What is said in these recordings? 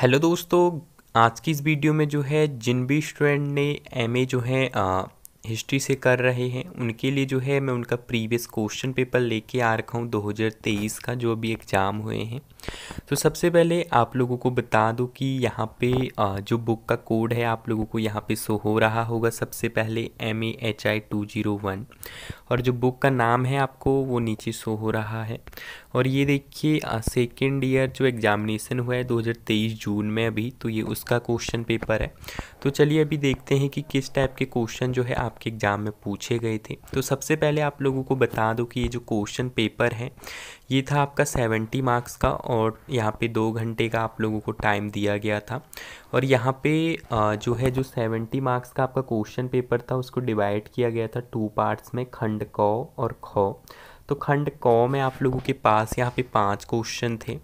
hello दोस्तों आज की इस वीडियो में जो है जिन भी स्टूडेंट ने एमए जो है हिस्ट्री से कर रहे हैं उनके लिए जो है मैं उनका प्रीवियस क्वेश्चन पेपर लेके आ रखा हूँ 2023 का जो अभी एग्ज़ाम हुए हैं तो सबसे पहले आप लोगों को बता दूँ कि यहाँ पे जो बुक का कोड है आप लोगों को यहाँ पे शो हो रहा होगा सबसे पहले M A H I two zero one और जो बुक का नाम है आपको वो नीचे शो हो रहा है और ये देखिए सेकेंड ईयर जो एग्ज़ामिनेसन हुआ है दो जून में अभी तो ये उसका क्वेश्चन पेपर है तो चलिए अभी देखते हैं कि किस टाइप के क्वेश्चन जो है आप आपके एग्ज़ाम में पूछे गए थे तो सबसे पहले आप लोगों को बता दो कि ये जो क्वेश्चन पेपर है ये था आपका सेवेंटी मार्क्स का और यहाँ पे दो घंटे का आप लोगों को टाइम दिया गया था और यहाँ पे जो है जो सेवेंटी मार्क्स का आपका क्वेश्चन पेपर था उसको डिवाइड किया गया था टू पार्ट्स में खंड कौ और खौ तो खंड कौ में आप लोगों के पास यहाँ पे पांच क्वेश्चन थे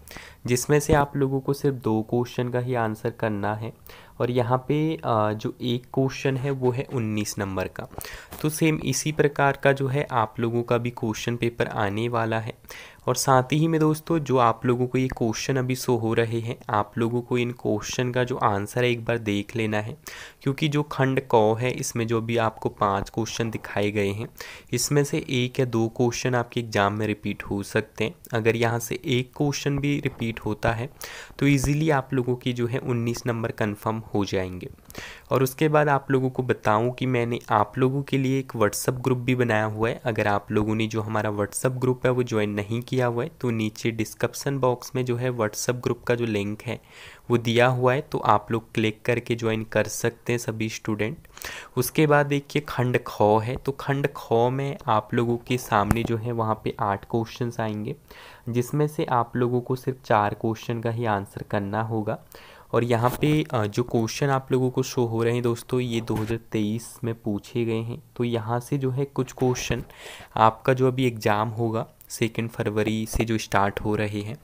जिसमें से आप लोगों को सिर्फ दो क्वेश्चन का ही आंसर करना है और यहाँ पे जो एक क्वेश्चन है वो है उन्नीस नंबर का तो सेम इसी प्रकार का जो है आप लोगों का भी क्वेश्चन पेपर आने वाला है और साथ ही में दोस्तों जो आप लोगों को ये क्वेश्चन अभी शो हो रहे हैं आप लोगों को इन क्वेश्चन का जो आंसर है एक बार देख लेना है क्योंकि जो खंड कौ है इसमें जो अभी आपको पाँच क्वेश्चन दिखाए गए हैं इसमें से एक या दो क्वेश्चन आपके एग्ज़ाम में रिपीट हो सकते हैं अगर यहाँ से एक क्वेश्चन भी रिपीट होता है तो ईज़िली आप लोगों की जो है उन्नीस नंबर कन्फर्म हो जाएंगे और उसके बाद आप लोगों को बताऊं कि मैंने आप लोगों के लिए एक व्हाट्सअप ग्रुप भी बनाया हुआ है अगर आप लोगों ने जो हमारा व्हाट्सअप ग्रुप है वो ज्वाइन नहीं किया हुआ है तो नीचे डिस्क्रिप्सन बॉक्स में जो है व्हाट्सअप ग्रुप का जो लिंक है वो दिया हुआ है तो आप लोग क्लिक करके ज्वाइन कर सकते हैं सभी स्टूडेंट उसके बाद देखिए खंड खौ है तो खंड खौ में आप लोगों के सामने जो है वहाँ पे आठ क्वेश्चन आएंगे जिसमें से आप लोगों को सिर्फ चार क्वेश्चन का ही आंसर करना होगा और यहाँ पे जो क्वेश्चन आप लोगों को शो हो रहे हैं दोस्तों ये 2023 में पूछे गए हैं तो यहाँ से जो है कुछ क्वेश्चन आपका जो अभी एग्ज़ाम होगा सेकेंड फरवरी से जो स्टार्ट हो रहे हैं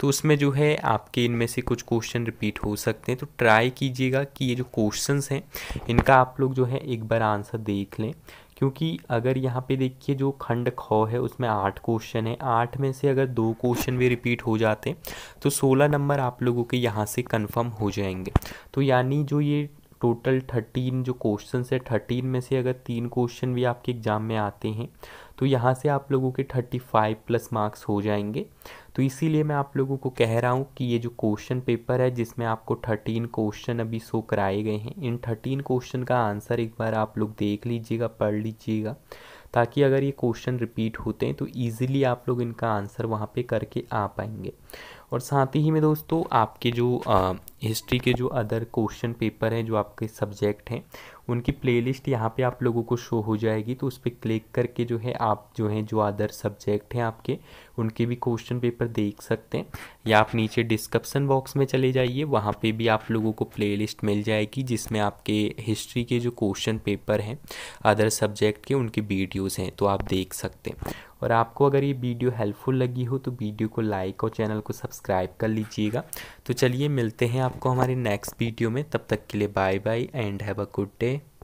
तो उसमें जो है आपके इनमें से कुछ क्वेश्चन रिपीट हो सकते हैं तो ट्राई कीजिएगा कि ये जो क्वेश्चंस हैं इनका आप लोग जो है एक बार आंसर देख लें क्योंकि अगर यहाँ पे देखिए जो खंड ख है उसमें आठ क्वेश्चन है आठ में से अगर दो क्वेश्चन भी रिपीट हो जाते तो सोलह नंबर आप लोगों के यहाँ से कंफर्म हो जाएंगे तो यानी जो ये टोटल थर्टीन जो क्वेश्चन है थर्टीन में से अगर तीन क्वेश्चन भी आपके एग्ज़ाम में आते हैं तो यहाँ से आप लोगों के थर्टी फाइव प्लस मार्क्स हो जाएंगे तो इसीलिए मैं आप लोगों को कह रहा हूँ कि ये जो क्वेश्चन पेपर है जिसमें आपको थर्टीन क्वेश्चन अभी शो कराए गए हैं इन थर्टीन क्वेश्चन का आंसर एक बार आप लोग देख लीजिएगा पढ़ लीजिएगा ताकि अगर ये क्वेश्चन रिपीट होते हैं तो ईज़िली आप लोग इनका आंसर वहाँ पर करके आ पाएंगे और साथ ही में दोस्तों आपके जो आ, हिस्ट्री के जो अदर क्वेश्चन पेपर हैं जो आपके सब्जेक्ट हैं उनकी प्लेलिस्ट यहाँ पे आप लोगों को शो हो जाएगी तो उस पर क्लिक करके जो है आप जो हैं जो अदर सब्जेक्ट हैं आपके उनके भी क्वेश्चन पेपर देख सकते हैं या आप नीचे डिस्क्रिप्सन बॉक्स में चले जाइए वहाँ पे भी आप लोगों को प्लेलिस्ट मिल जाएगी जिसमें आपके हिस्ट्री के जो क्वेश्चन पेपर हैं अदर सब्जेक्ट के उनके वीडियोज़ हैं तो आप देख सकते हैं और आपको अगर ये वीडियो हेल्पफुल लगी हो तो वीडियो को लाइक और चैनल को सब्सक्राइब कर लीजिएगा तो चलिए मिलते हैं आपको हमारे नेक्स्ट वीडियो में तब तक के लिए bye bye and have a good day